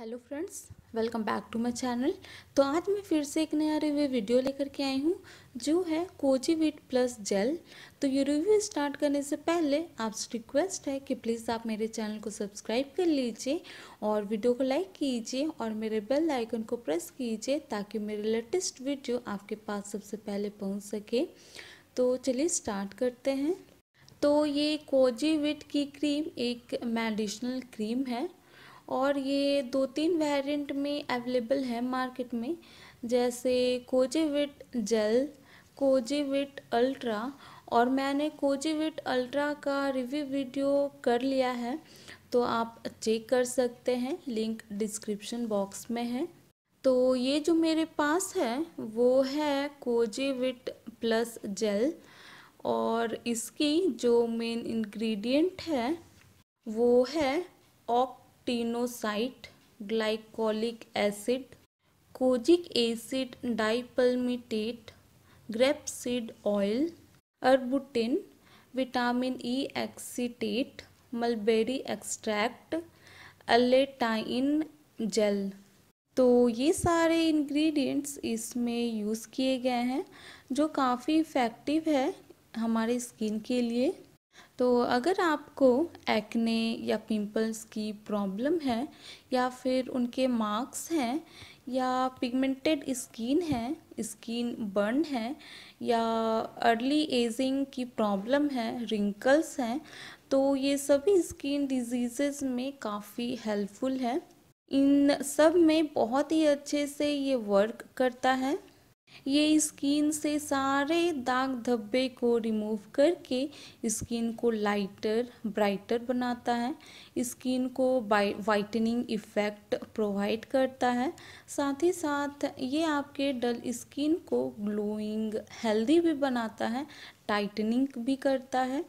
hello friends welcome back to my channel तो आज मैं फिर से एक नया रिव्यू वीडियो लेकर के आई हूँ जो है कोची प्लस जेल तो ये रिव्यू स्टार्ट करने से पहले आपसे रिक्वेस्ट है कि प्लीज़ आप मेरे चैनल को सब्सक्राइब कर लीजिए और वीडियो को लाइक कीजिए और मेरे बेल आइकन को प्रेस कीजिए ताकि मेरे लेटेस्ट वीडियो आपके पास सबसे पहले पहुँच सके तो चलिए स्टार्ट करते हैं तो ये कोजी की क्रीम एक मेडिशनल क्रीम है और ये दो तीन वेरिएंट में अवेलेबल है मार्केट में जैसे कोजेविट जेल कोजेविट अल्ट्रा और मैंने कोजेविट अल्ट्रा का रिव्यू वीडियो कर लिया है तो आप चेक कर सकते हैं लिंक डिस्क्रिप्शन बॉक्स में है तो ये जो मेरे पास है वो है कोजेविट प्लस जेल और इसकी जो मेन इंग्रेडिएंट है वो है ऑक टिनोसाइट glycolic acid kojic acid dipalmitate grapeseed oil arbutin vitamin E acetate mulberry extract allantoin gel तो ये सारे इंग्रेडिएंट्स इसमें यूज़ किए गए हैं जो काफ़ी इफ़ेक्टिव है हमारे स्किन के लिए तो अगर आपको एक्ने या पिंपल्स की प्रॉब्लम है या फिर उनके मार्क्स हैं या पिगमेंटेड स्किन है स्किन बर्न है या अर्ली एजिंग की प्रॉब्लम है रिंकल्स हैं तो ये सभी स्किन डिजीज़ में काफ़ी हेल्पफुल है इन सब में बहुत ही अच्छे से ये वर्क करता है ये स्किन से सारे दाग धब्बे को रिमूव करके स्किन को लाइटर ब्राइटर बनाता है स्किन को वाइटनिंग इफ़ेक्ट प्रोवाइड करता है साथ ही साथ ये आपके डल स्किन को ग्लोइंग हेल्दी भी बनाता है टाइटनिंग भी करता है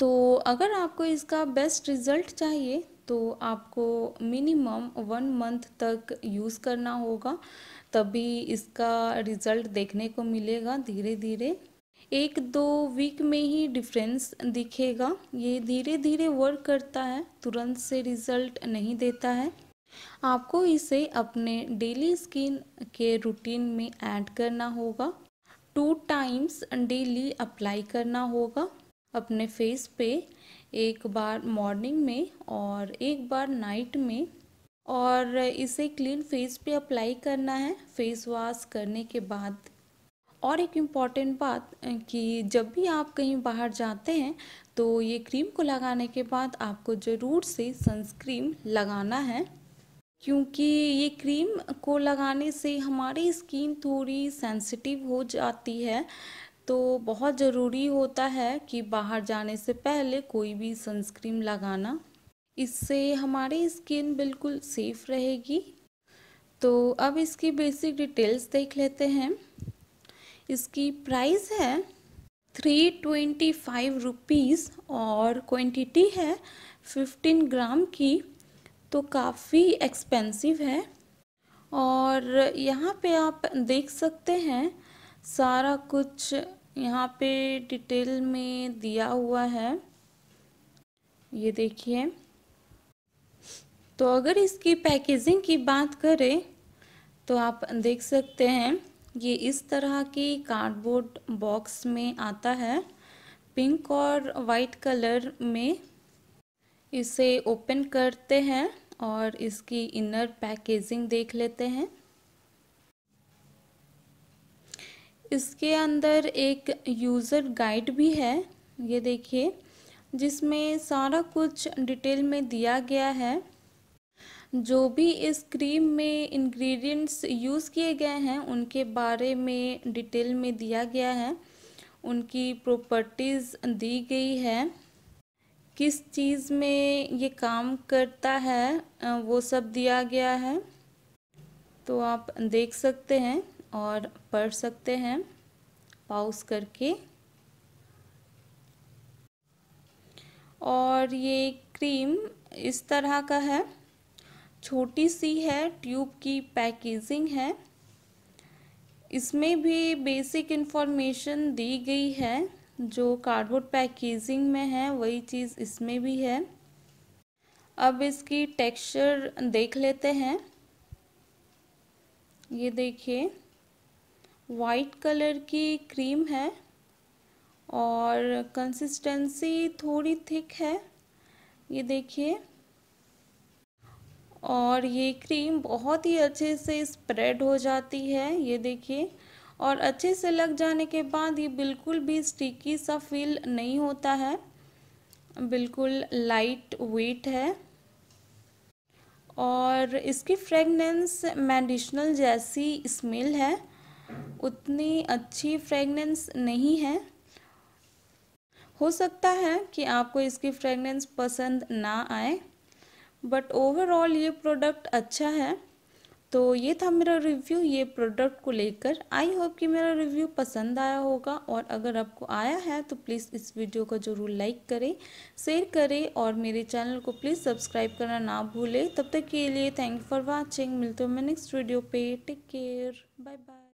तो अगर आपको इसका बेस्ट रिज़ल्ट चाहिए तो आपको मिनिमम वन मंथ तक यूज़ करना होगा तभी इसका रिज़ल्ट देखने को मिलेगा धीरे धीरे एक दो वीक में ही डिफरेंस दिखेगा ये धीरे धीरे वर्क करता है तुरंत से रिज़ल्ट नहीं देता है आपको इसे अपने डेली स्किन के रूटीन में ऐड करना होगा टू टाइम्स डेली अप्लाई करना होगा अपने फेस पे एक बार मॉर्निंग में और एक बार नाइट में और इसे क्लीन फेस पे अप्लाई करना है फेस वॉश करने के बाद और एक इम्पॉर्टेंट बात कि जब भी आप कहीं बाहर जाते हैं तो ये क्रीम को लगाने के बाद आपको ज़रूर से सनस्क्रीन लगाना है क्योंकि ये क्रीम को लगाने से हमारी स्किन थोड़ी सेंसिटिव हो जाती है तो बहुत ज़रूरी होता है कि बाहर जाने से पहले कोई भी सनस्क्रीन लगाना इससे हमारी स्किन बिल्कुल सेफ रहेगी तो अब इसकी बेसिक डिटेल्स देख लेते हैं इसकी प्राइस है थ्री ट्वेंटी फाइव रुपीज़ और क्वांटिटी है फिफ्टीन ग्राम की तो काफ़ी एक्सपेंसिव है और यहाँ पे आप देख सकते हैं सारा कुछ यहाँ पे डिटेल में दिया हुआ है ये देखिए तो अगर इसकी पैकेजिंग की बात करें तो आप देख सकते हैं ये इस तरह की कार्डबोर्ड बॉक्स में आता है पिंक और वाइट कलर में इसे ओपन करते हैं और इसकी इनर पैकेजिंग देख लेते हैं इसके अंदर एक यूज़र गाइड भी है ये देखिए जिसमें सारा कुछ डिटेल में दिया गया है जो भी इस क्रीम में इंग्रेडिएंट्स यूज़ किए गए हैं उनके बारे में डिटेल में दिया गया है उनकी प्रॉपर्टीज़ दी गई है किस चीज़ में ये काम करता है वो सब दिया गया है तो आप देख सकते हैं और पढ़ सकते हैं पाउस करके और ये क्रीम इस तरह का है छोटी सी है ट्यूब की पैकेजिंग है इसमें भी बेसिक इन्फॉर्मेशन दी गई है जो कार्डबोर्ड पैकेजिंग में है वही चीज़ इसमें भी है अब इसकी टेक्सचर देख लेते हैं ये देखिए वाइट कलर की क्रीम है और कंसिस्टेंसी थोड़ी थिक है ये देखिए और ये क्रीम बहुत ही अच्छे से स्प्रेड हो जाती है ये देखिए और अच्छे से लग जाने के बाद ये बिल्कुल भी स्टिकी सा फील नहीं होता है बिल्कुल लाइट वेट है और इसकी फ्रेगनेंस मेडिशनल जैसी स्मेल है उतनी अच्छी फ्रेगनेंस नहीं है हो सकता है कि आपको इसकी फ्रेगनेंस पसंद ना आए बट ओवरऑल ये प्रोडक्ट अच्छा है तो ये था मेरा रिव्यू ये प्रोडक्ट को लेकर आई होप कि मेरा रिव्यू पसंद आया होगा और अगर आपको आया है तो प्लीज़ इस वीडियो को ज़रूर लाइक करें शेयर करें और मेरे चैनल को प्लीज़ सब्सक्राइब करना ना भूलें तब तक के लिए थैंक यू फॉर वॉचिंग मिलते हैं मैं नेक्स्ट वीडियो पे टेक केयर बाय बाय